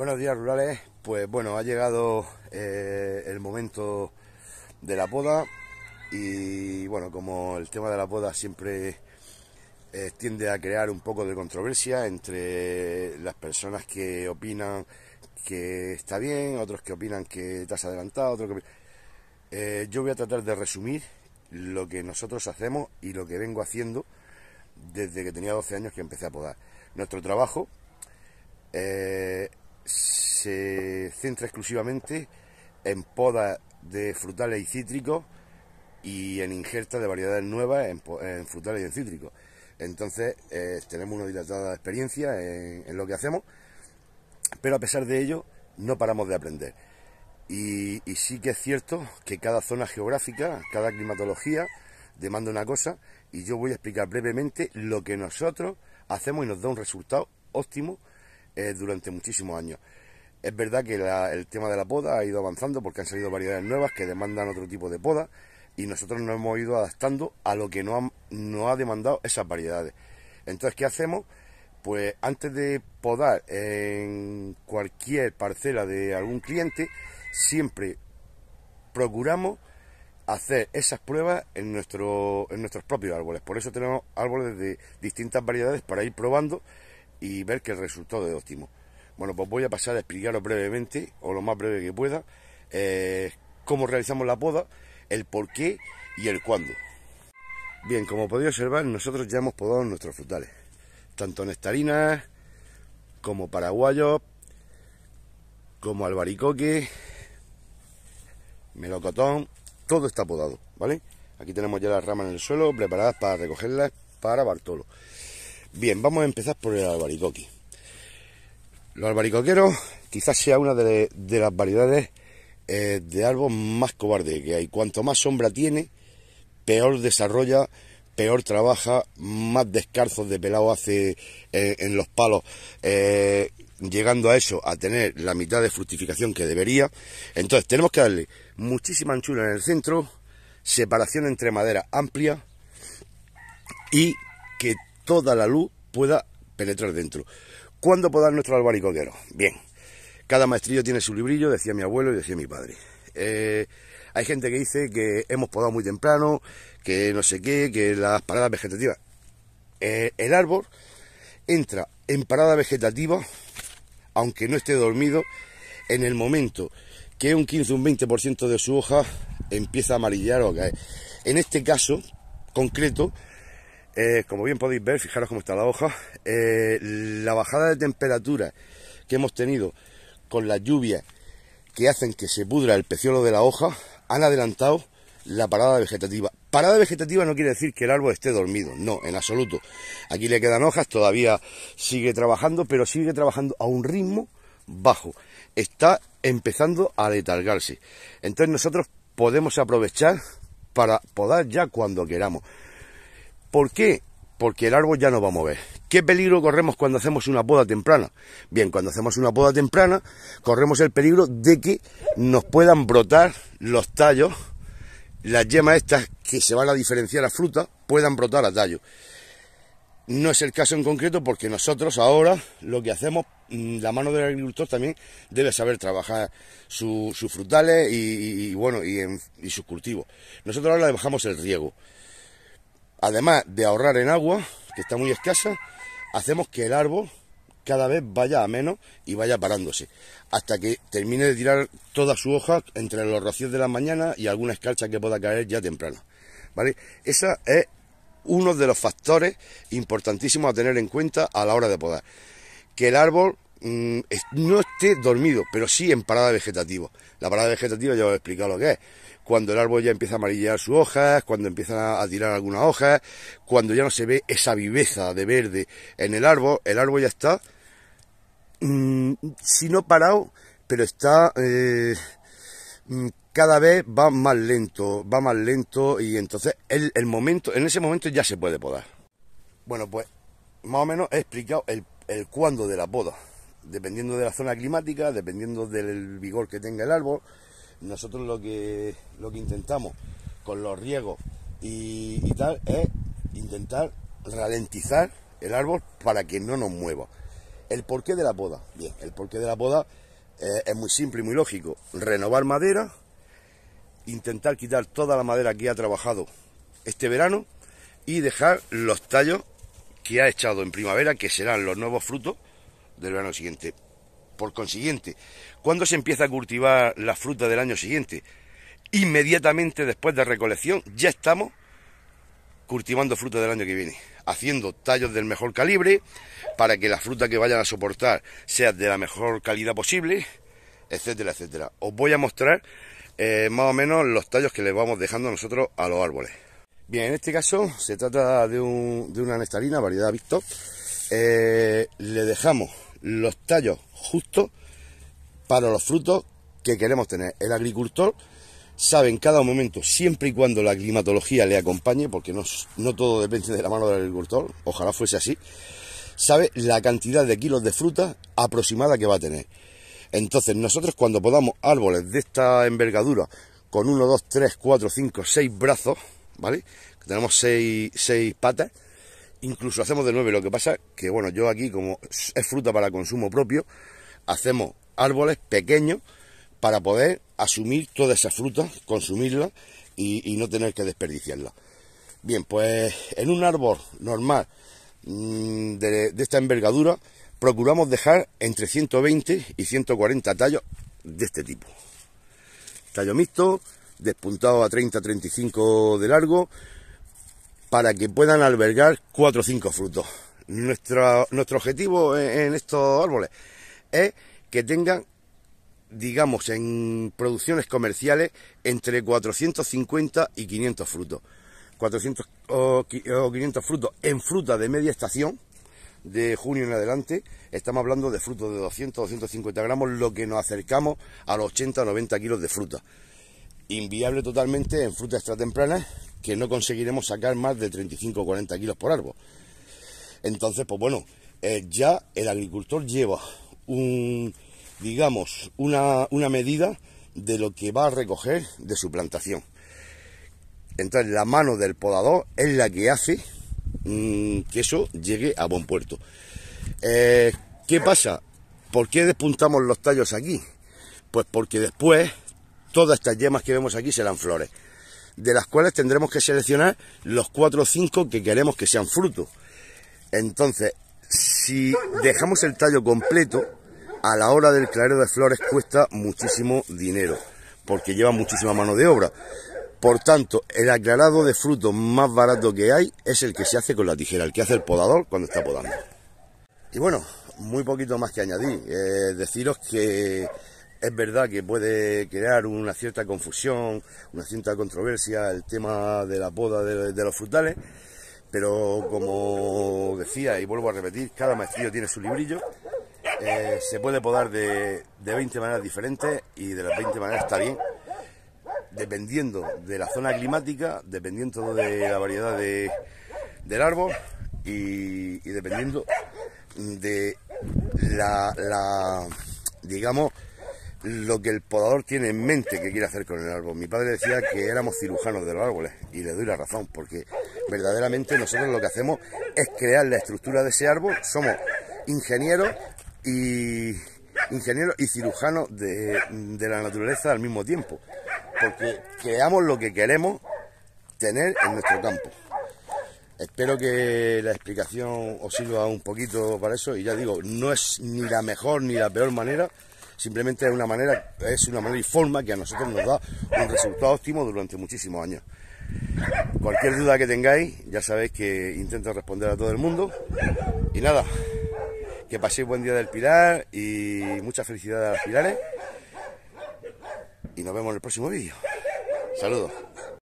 Buenos días rurales, pues bueno, ha llegado eh, el momento de la poda y bueno, como el tema de la poda siempre eh, tiende a crear un poco de controversia entre las personas que opinan que está bien, otros que opinan que estás adelantado, otros que... Eh, yo voy a tratar de resumir lo que nosotros hacemos y lo que vengo haciendo desde que tenía 12 años que empecé a podar. Nuestro trabajo se centra exclusivamente en podas de frutales y cítricos y en injerta de variedades nuevas en, frutales y en cítricos. Entonces eh, tenemos una dilatada experiencia en, lo que hacemos, pero a pesar de ello no paramos de aprender. y sí que es cierto que cada zona geográfica, cada climatología demanda una cosa y yo voy a explicar brevemente lo que nosotros hacemos y nos da un resultado óptimo eh, durante muchísimos años. Es verdad que el tema de la poda ha ido avanzando porque han salido variedades nuevas que demandan otro tipo de poda y nosotros nos hemos ido adaptando a lo que nos ha, no ha demandado esas variedades. Entonces, ¿qué hacemos? Pues antes de podar en cualquier parcela de algún cliente, siempre procuramos hacer esas pruebas en, nuestro, en nuestros propios árboles. Por eso tenemos árboles de distintas variedades para ir probando y ver que el resultado es óptimo. Bueno, pues voy a pasar a explicaros brevemente, o lo más breve que pueda, eh, cómo realizamos la poda, el por qué y el cuándo. Bien, como podéis observar, nosotros ya hemos podado nuestros frutales, tanto nectarinas como paraguayos, como albaricoque, melocotón, todo está podado, ¿vale? Aquí tenemos ya las ramas en el suelo preparadas para recogerlas para Bartolo. Bien, vamos a empezar por el albaricoqui. Los albaricoqueros quizás sea una de, las variedades eh, de árbol más cobarde que hay. Cuanto más sombra tiene, peor desarrolla, peor trabaja, más descarzos de pelado hace eh, en los palos, eh, llegando a eso, a tener la mitad de fructificación que debería. Entonces tenemos que darle muchísima anchura en el centro, separación entre madera amplia y que toda la luz pueda penetrar dentro. ¿Cuándo podar nuestro albaricoquero Bien, cada maestrillo tiene su librillo, decía mi abuelo y decía mi padre. Eh, hay gente que dice que hemos podado muy temprano, que no sé qué, que las paradas vegetativas. Eh, el árbol entra en parada vegetativa, aunque no esté dormido, en el momento que un 15 o un 20% de su hoja empieza a amarillar o a caer. En este caso concreto, eh, como bien podéis ver, fijaros cómo está la hoja, eh, la bajada de temperatura que hemos tenido con las lluvias que hacen que se pudra el peciolo de la hoja, han adelantado la parada vegetativa. Parada vegetativa no quiere decir que el árbol esté dormido, no, en absoluto. Aquí le quedan hojas, todavía sigue trabajando, pero sigue trabajando a un ritmo bajo. Está empezando a letargarse. Entonces nosotros podemos aprovechar para podar ya cuando queramos. ¿Por qué? Porque el árbol ya no va a mover. ¿Qué peligro corremos cuando hacemos una poda temprana? Bien, cuando hacemos una poda temprana, corremos el peligro de que nos puedan brotar los tallos, las yemas estas que se van a diferenciar a fruta, puedan brotar a tallo. No es el caso en concreto porque nosotros ahora lo que hacemos, mm, la mano del agricultor también debe saber trabajar sus frutales y, bueno, y, y sus cultivos. Nosotros ahora le bajamos el riego además de ahorrar en agua, que está muy escasa, hacemos que el árbol cada vez vaya a menos y vaya parándose, hasta que termine de tirar toda su hoja entre los rocíos de la mañana y alguna escarcha que pueda caer ya temprano. ¿Vale? es uno de los factores importantísimos a tener en cuenta a la hora de podar. Que el árbol mm, no esté dormido, pero sí en parada vegetativa. La parada vegetativa ya os he explicado lo que es cuando el árbol ya empieza a amarillar sus hojas, cuando empiezan a, tirar algunas hojas, cuando ya no se ve esa viveza de verde en el árbol, el árbol ya está, mm, si no parado, pero está... Eh, mm, cada vez va más lento, va más lento y entonces el, momento, en ese momento ya se puede podar. Bueno, pues más o menos he explicado el cuándo de la poda, dependiendo de la zona climática, dependiendo del vigor que tenga el árbol, nosotros lo que, lo que intentamos con los riegos y, tal es intentar ralentizar el árbol para que no nos mueva. El porqué de la poda. Bien, el porqué de la poda eh, es muy simple y muy lógico. Renovar madera, intentar quitar toda la madera que ha trabajado este verano y dejar los tallos que ha echado en primavera, que serán los nuevos frutos del verano siguiente. Por consiguiente, cuando se empieza a cultivar la fruta del año siguiente? Inmediatamente después de recolección ya estamos cultivando fruta del año que viene, haciendo tallos del mejor calibre para que la fruta que vayan a soportar sea de la mejor calidad posible, etcétera, etcétera. Os voy a mostrar eh, más o menos los tallos que le vamos dejando nosotros a los árboles. Bien, en este caso se trata de, un, de una nectarina, variedad Victor. Eh, le dejamos los tallos justos para los frutos que queremos tener. El agricultor sabe en cada momento, siempre y cuando la climatología le acompañe, porque no, todo depende de la mano del agricultor, ojalá fuese así, sabe la cantidad de kilos de fruta aproximada que va a tener. Entonces nosotros cuando podamos árboles de esta envergadura, con 1, 2, 3, 4, 5, 6 brazos, ¿vale? Tenemos 6 seis, seis patas, incluso hacemos de nueve. Lo que pasa que, bueno, yo aquí, como es fruta para consumo propio, hacemos árboles pequeños para poder asumir toda esa fruta, consumirla y, no tener que desperdiciarla. Bien, pues en un árbol normal mm, de, de esta envergadura procuramos dejar entre 120 y 140 tallos de este tipo. Tallo mixto, despuntado a 30-35 de largo, para que puedan albergar cuatro o cinco frutos. Nuestro, objetivo en, estos árboles es que tengan, digamos, en producciones comerciales entre 450 y 500 frutos. 400 o 500 frutos en fruta de media estación, de junio en adelante, estamos hablando de frutos de 200, 250 gramos, lo que nos acercamos a los 80 o 90 kilos de fruta. Inviable totalmente en frutas tempranas que no conseguiremos sacar más de 35 o 40 kilos por árbol. Entonces, pues bueno, eh, ya el agricultor lleva un, digamos, una, medida de lo que va a recoger de su plantación. Entonces, la mano del podador es la que hace mm, que eso llegue a buen puerto. Eh, ¿Qué pasa? ¿Por qué despuntamos los tallos aquí? Pues porque después todas estas yemas que vemos aquí serán flores de las cuales tendremos que seleccionar los cuatro o cinco que queremos que sean frutos. Entonces, si dejamos el tallo completo, a la hora del clareo de flores cuesta muchísimo dinero, porque lleva muchísima mano de obra. Por tanto, el aclarado de frutos más barato que hay es el que se hace con la tijera, el que hace el podador cuando está podando. Y bueno, muy poquito más que añadir. Eh, deciros que es verdad que puede crear una cierta confusión, una cierta controversia el tema de la poda de, los frutales, pero como decía y vuelvo a repetir, cada maestrillo tiene su librillo. Eh, se puede podar de, 20 maneras diferentes y de las 20 maneras está bien dependiendo de la zona climática, dependiendo de la variedad del árbol y, dependiendo de la, la, digamos, lo que el podador tiene en mente que quiere hacer con el árbol. Mi padre decía que éramos cirujanos de los árboles y le doy la razón porque verdaderamente nosotros lo que hacemos es crear la estructura de ese árbol, somos ingenieros y ingenieros y cirujanos de, de la naturaleza al mismo tiempo, porque creamos lo que queremos tener en nuestro campo. Espero que la explicación os sirva un poquito para eso y ya digo, no es ni la mejor ni la peor manera simplemente es una manera, es una manera y forma que a nosotros nos da un resultado óptimo durante muchísimos años. Cualquier duda que tengáis, ya sabéis que intento responder a todo el mundo. Y nada, que paséis buen día del Pilar y mucha felicidad a los Pilares. Y nos vemos en el próximo vídeo. Saludos.